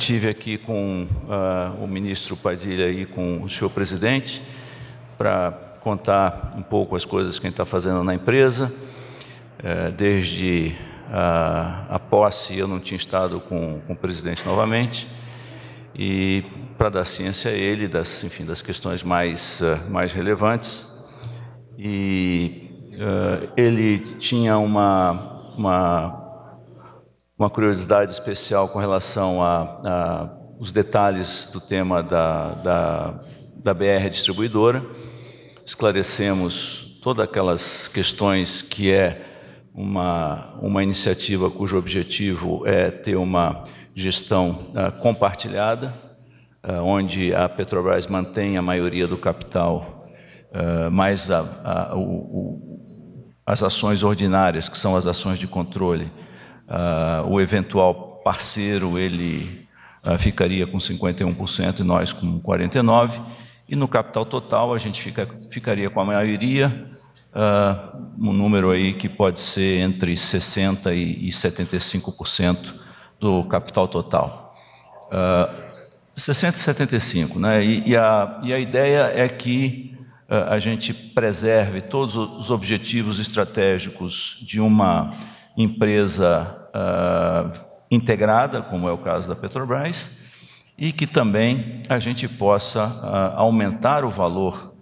tive aqui com uh, o ministro Padilha e com o senhor presidente para contar um pouco as coisas que a gente está fazendo na empresa. Uh, desde a, a, posse, eu não tinha estado com, com o presidente novamente. E para dar ciência a ele das, enfim, das questões mais, uh, mais relevantes. E ah, ele tinha uma, uma uma curiosidade especial com relação a, a os detalhes do tema da, da, da BR distribuidora. Esclarecemos todas aquelas questões que é uma, uma iniciativa cujo objetivo é ter uma gestão ah, compartilhada, ah, onde a Petrobras mantém a maioria do capital, ah, mais a, a, o, o, as ações ordinárias, que são as ações de controle, uh, o eventual parceiro ele uh, ficaria com 51% e nós com 49%, e no capital total a gente fica, ficaria com a maioria, uh, um número aí que pode ser entre 60% e, e 75% do capital total. 60 e 75, né? E, e, a, e a ideia é que a gente preserve todos os objetivos estratégicos de uma empresa uh, integrada, como é o caso da Petrobras, e que também a gente possa uh, aumentar o valor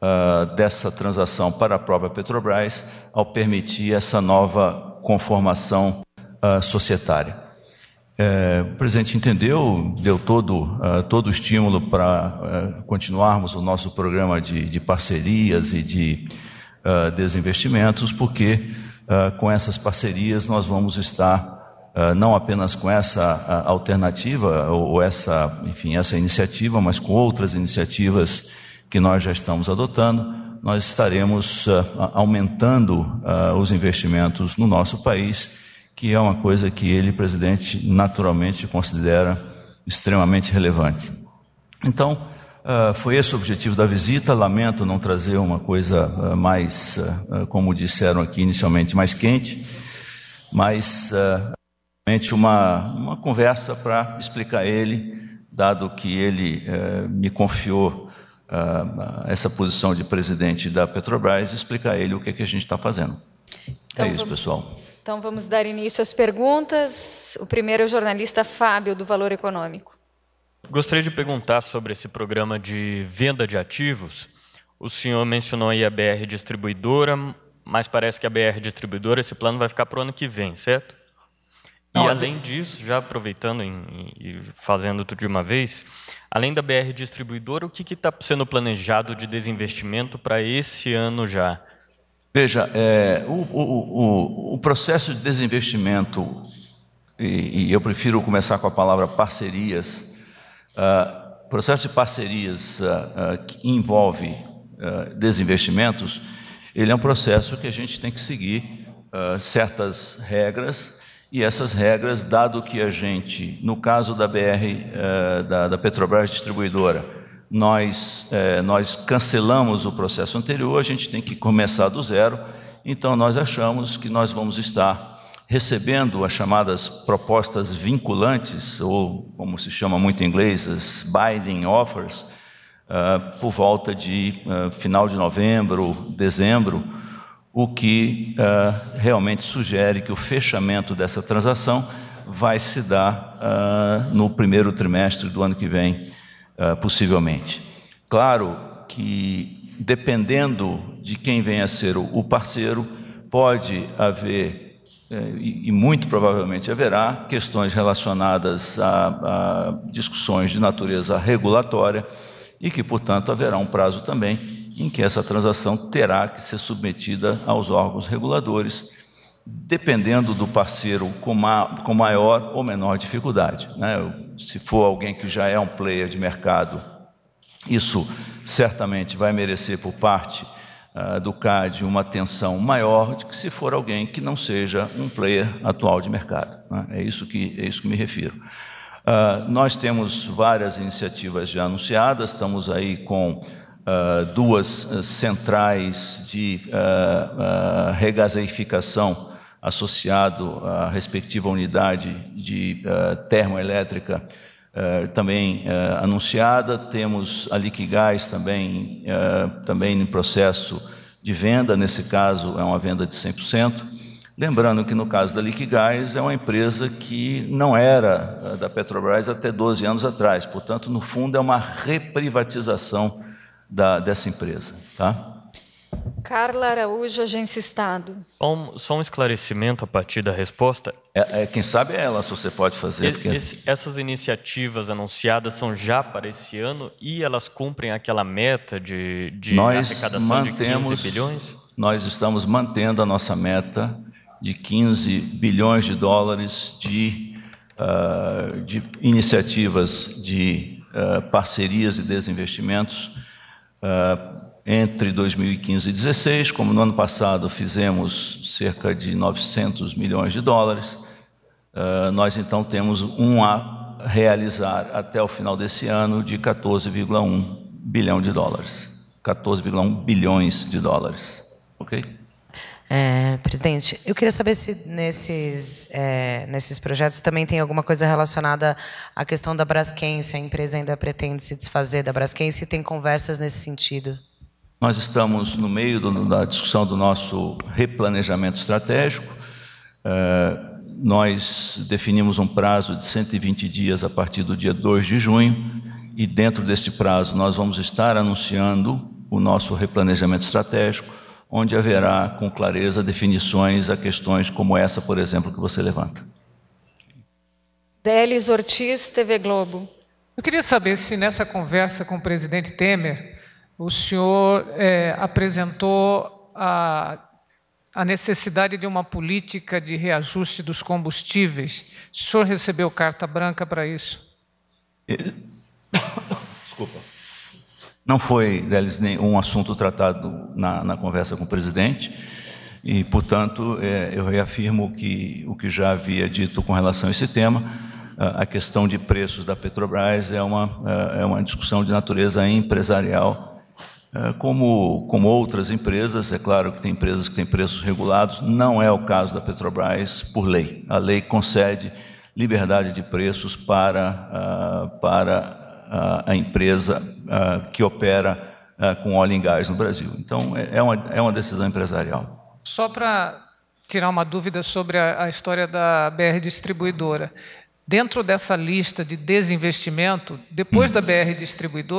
uh, dessa transação para a própria Petrobras ao permitir essa nova conformação societária. É, o presidente entendeu, deu todo, uh, todo o estímulo para uh, continuarmos o nosso programa de, de parcerias e de uh, desinvestimentos, porque ah, com essas parcerias, nós vamos estar uh, não apenas com essa ah, alternativa ou, ou, essa, enfim, essa iniciativa, mas com outras iniciativas que nós já estamos adotando, nós estaremos aumentando os investimentos no nosso país, que é uma coisa que ele, presidente, naturalmente considera extremamente relevante. Então, ah, foi esse o objetivo da visita. Lamento não trazer uma coisa uh, mais, uh, como disseram aqui inicialmente, mais quente, mas realmente uma, uma conversa para explicar ele, dado que ele eh, me confiou essa posição de presidente da Petrobras, explicar ele o que, é que a gente está fazendo. Então, é isso, pessoal. Então vamos dar início às perguntas. O primeiro é o jornalista Fábio, do Valor Econômico. Gostaria de perguntar sobre esse programa de venda de ativos. O senhor mencionou aí a BR Distribuidora, mas parece que a BR Distribuidora, esse plano vai ficar para o ano que vem, certo? e é além disso, já aproveitando e fazendo tudo de uma vez, além da BR Distribuidora, o que está sendo planejado de desinvestimento para esse ano já? Veja, é, o, o, o, o, processo de desinvestimento, e, e eu prefiro começar com a palavra parcerias, o ah, processo de parcerias uh, uh, que envolve desinvestimentos, ele é um processo que a gente tem que seguir certas regras, e essas regras, dado que a gente, no caso da BR, eh, da, da, Petrobras Distribuidora, nós, eh, nós cancelamos o processo anterior, a gente tem que começar do zero, então nós achamos que nós vamos estar recebendo as chamadas propostas vinculantes, ou como se chama muito em inglês, as binding offers, uh, por volta de uh, final de novembro, dezembro, o que uh, realmente sugere que o fechamento dessa transação vai se dar no primeiro trimestre do ano que vem, possivelmente. Claro que, dependendo de quem venha a ser o parceiro, pode haver é, e muito provavelmente haverá questões relacionadas a, a, discussões de natureza regulatória e que, portanto, haverá um prazo também em que essa transação terá que ser submetida aos órgãos reguladores, dependendo do parceiro com, ma com maior ou menor dificuldade. Né? Se for alguém que já é um player de mercado, isso certamente vai merecer por parte ah, do CAD uma atenção maior do que se for alguém que não seja um player atual de mercado. Né? É, isso que, é isso que me refiro. Ah, nós temos várias iniciativas já anunciadas, estamos aí com ah, duas centrais de uh, regasificação associado à respectiva unidade de termoelétrica eh, também uh, anunciada. Temos a Liquigás também, uh, também em processo de venda, nesse caso é uma venda de 100%. Lembrando que no caso da Liquigás é uma empresa que não era da Petrobras até 12 anos atrás, portanto, no fundo, é uma reprivatização da, dessa empresa. Tá? Carla Araújo, Agência Estado. Um, só um esclarecimento a partir da resposta. É, é, quem sabe é ela, se você pode fazer. E, porque... esse, essas iniciativas anunciadas são já para esse ano e elas cumprem aquela meta de, de nós arrecadação mantemos, de 15 bilhões? Nós estamos mantendo a nossa meta de 15 bilhões de dólares de, uh, de iniciativas de uh, parcerias e desinvestimentos. Uh, entre 2015 e 2016, como no ano passado fizemos cerca de 900 milhões de dólares, eh, nós então temos um a realizar até o final desse ano de 14,1 bilhão de dólares. 14,1 bilhões de dólares. Ok? É, presidente, eu queria saber se nesses, é, nesses projetos também tem alguma coisa relacionada à questão da Brasquense, a empresa ainda pretende se desfazer da Brasquense e tem conversas nesse sentido. Nós estamos no meio do, da discussão do nosso replanejamento estratégico. É, nós definimos um prazo de 120 dias a partir do dia 2 de junho, e dentro deste prazo nós vamos estar anunciando o nosso replanejamento estratégico, onde haverá com clareza definições a questões como essa, por exemplo, que você levanta. Delis Ortiz, TV Globo. Eu queria saber se nessa conversa com o presidente Temer, o senhor é, apresentou a, a necessidade de uma política de reajuste dos combustíveis. O senhor recebeu carta branca para isso? Eh, desculpa. Não foi, Delis, nenhum assunto tratado na, na conversa com o presidente. E, portanto, é, eu reafirmo que o que já havia dito com relação a esse tema, a questão de preços da Petrobras é uma, é uma discussão de natureza empresarial ah, como, como outras empresas, é claro que tem empresas que têm preços regulados, não é o caso da Petrobras por lei. A lei concede liberdade de preços para, ah, para ah, a empresa que opera com óleo e gás no Brasil. Então, é, é uma, é uma decisão empresarial. Só para tirar uma dúvida sobre a, a história da BR Distribuidora. Dentro dessa lista de desinvestimento, depois hum. da BR Distribuidora,